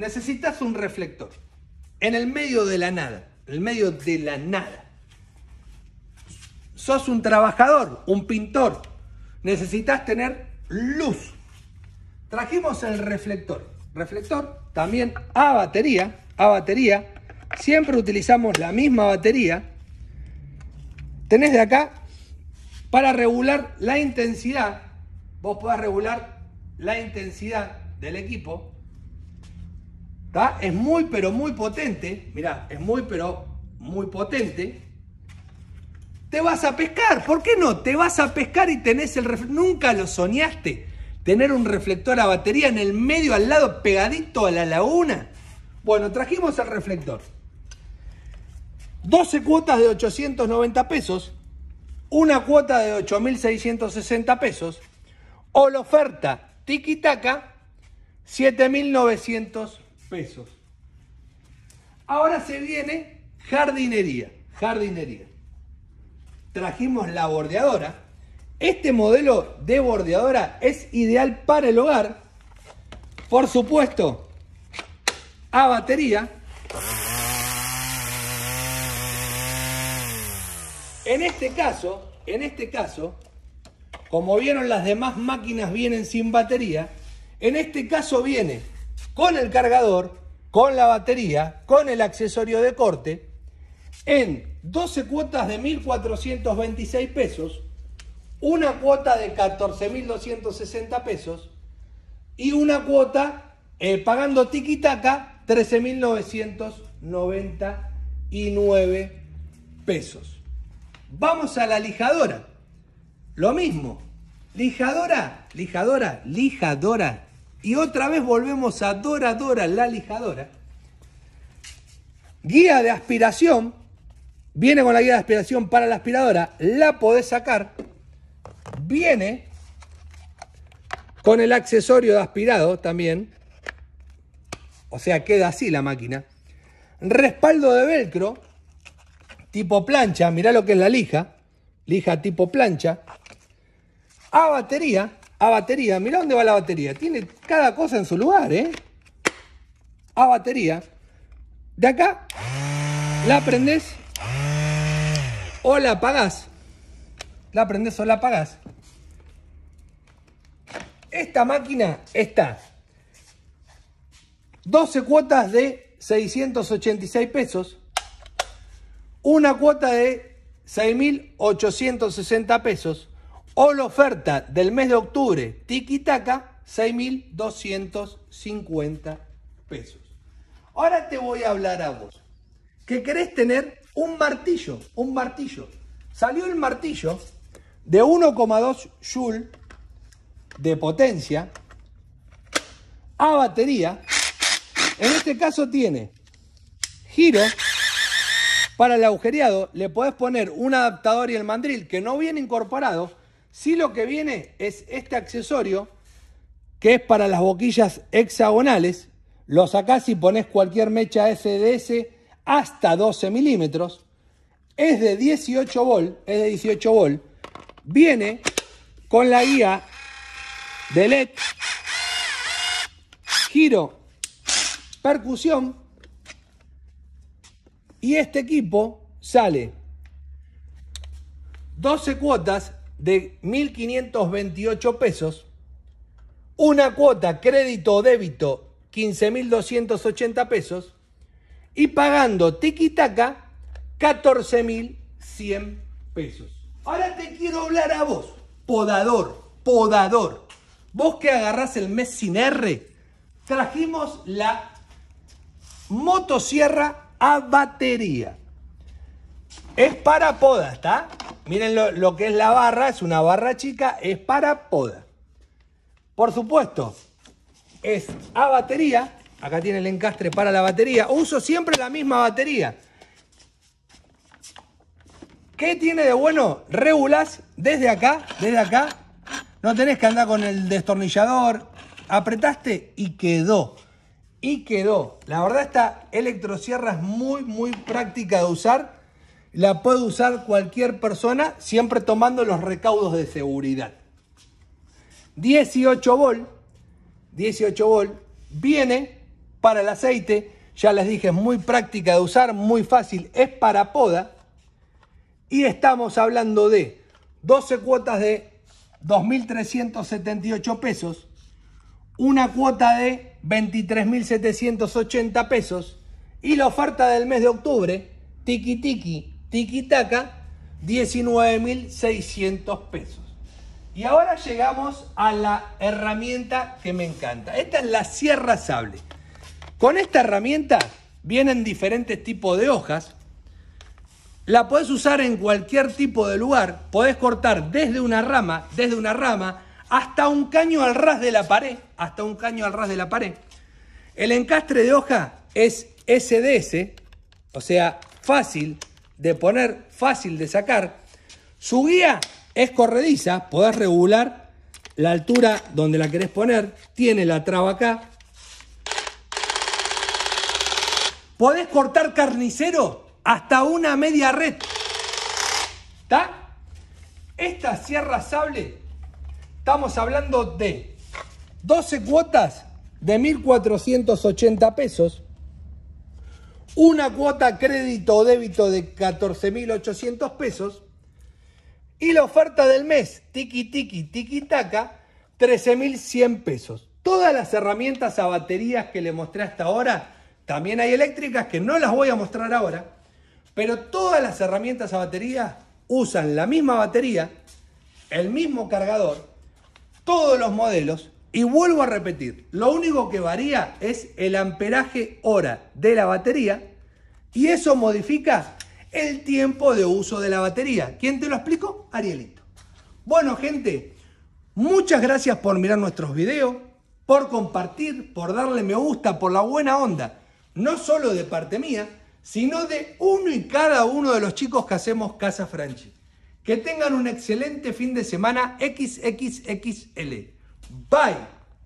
necesitas un reflector. En el medio de la nada, en el medio de la nada. Sos un trabajador, un pintor. Necesitas tener luz. Trajimos el reflector. Reflector también a batería, a batería. Siempre utilizamos la misma batería. Tenés de acá para regular la intensidad. Vos podés regular la intensidad del equipo es muy, pero muy potente. Mirá, es muy, pero muy potente. Te vas a pescar, ¿por qué no? Te vas a pescar y tenés el reflector. Nunca lo soñaste. Tener un reflector a batería en el medio, al lado, pegadito a la laguna. Bueno, trajimos el reflector. 12 cuotas de 890 pesos. Una cuota de 8.660 pesos. O la oferta tiki-taka, 7.900 pesos pesos. Ahora se viene jardinería, jardinería. Trajimos la bordeadora. Este modelo de bordeadora es ideal para el hogar. Por supuesto, a batería. En este caso, en este caso, como vieron las demás máquinas vienen sin batería, en este caso viene con el cargador, con la batería, con el accesorio de corte, en 12 cuotas de 1.426 pesos, una cuota de 14.260 pesos y una cuota eh, pagando tiquitaca 13.999 pesos. Vamos a la lijadora. Lo mismo. Lijadora, lijadora, lijadora y otra vez volvemos a Dora Dora, la lijadora. Guía de aspiración. Viene con la guía de aspiración para la aspiradora. La podés sacar. Viene con el accesorio de aspirado también. O sea, queda así la máquina. Respaldo de velcro. Tipo plancha. Mirá lo que es la lija. Lija tipo plancha. A batería a batería, mira dónde va la batería. Tiene cada cosa en su lugar, ¿eh? A batería. De acá, la prendes o la apagás. La prendes o la apagás. Esta máquina está 12 cuotas de 686 pesos. Una cuota de 6.860 pesos o la oferta del mes de octubre, tiki Taca, 6.250 pesos. Ahora te voy a hablar a vos. Que querés tener un martillo, un martillo. Salió el martillo de 1,2 joule de potencia a batería. En este caso tiene giro para el agujereado. Le podés poner un adaptador y el mandril que no viene incorporado si lo que viene es este accesorio, que es para las boquillas hexagonales, lo sacás y pones cualquier mecha SDS hasta 12 milímetros, es de 18 volt, es de 18 volt, viene con la guía de LED, giro, percusión, y este equipo sale 12 cuotas de 1.528 pesos, una cuota crédito o débito 15.280 pesos y pagando tiquitaca 14.100 pesos. Ahora te quiero hablar a vos, podador, podador. Vos que agarrás el mes sin R, trajimos la motosierra a batería. Es para poda, ¿está? Miren lo, que es la barra, es una barra chica, es para poda. Por supuesto, es a batería. Acá tiene el encastre para la batería. Uso siempre la misma batería. ¿Qué tiene de bueno? Regulas desde acá, desde acá. No tenés que andar con el destornillador. Apretaste y quedó. Y quedó. La verdad esta electrosierra es muy, muy práctica de usar la puede usar cualquier persona, siempre tomando los recaudos de seguridad. 18 bol 18 volt, viene para el aceite, ya les dije, es muy práctica de usar, muy fácil, es para poda. Y estamos hablando de 12 cuotas de 2.378 pesos, una cuota de 23.780 pesos y la oferta del mes de octubre, tiki tiki, tiquitaca, 19.600 pesos. Y ahora llegamos a la herramienta que me encanta. Esta es la sierra sable. Con esta herramienta vienen diferentes tipos de hojas. La puedes usar en cualquier tipo de lugar. Podés cortar desde una rama, desde una rama, hasta un caño al ras de la pared. Hasta un caño al ras de la pared. El encastre de hoja es SDS, o sea, fácil, de poner, fácil de sacar. Su guía es corrediza, podés regular la altura donde la querés poner, tiene la traba acá. Podés cortar carnicero hasta una media red. ¿Está? Esta sierra sable, estamos hablando de 12 cuotas de 1.480 pesos una cuota crédito o débito de 14.800 pesos y la oferta del mes, tiki tiki, tiki taca, 13.100 pesos. Todas las herramientas a baterías que le mostré hasta ahora, también hay eléctricas que no las voy a mostrar ahora, pero todas las herramientas a batería usan la misma batería, el mismo cargador, todos los modelos y vuelvo a repetir, lo único que varía es el amperaje hora de la batería y eso modifica el tiempo de uso de la batería. ¿Quién te lo explico, Arielito. Bueno, gente, muchas gracias por mirar nuestros videos, por compartir, por darle me gusta, por la buena onda, no solo de parte mía, sino de uno y cada uno de los chicos que hacemos Casa Franchi. Que tengan un excelente fin de semana XXXL. Bye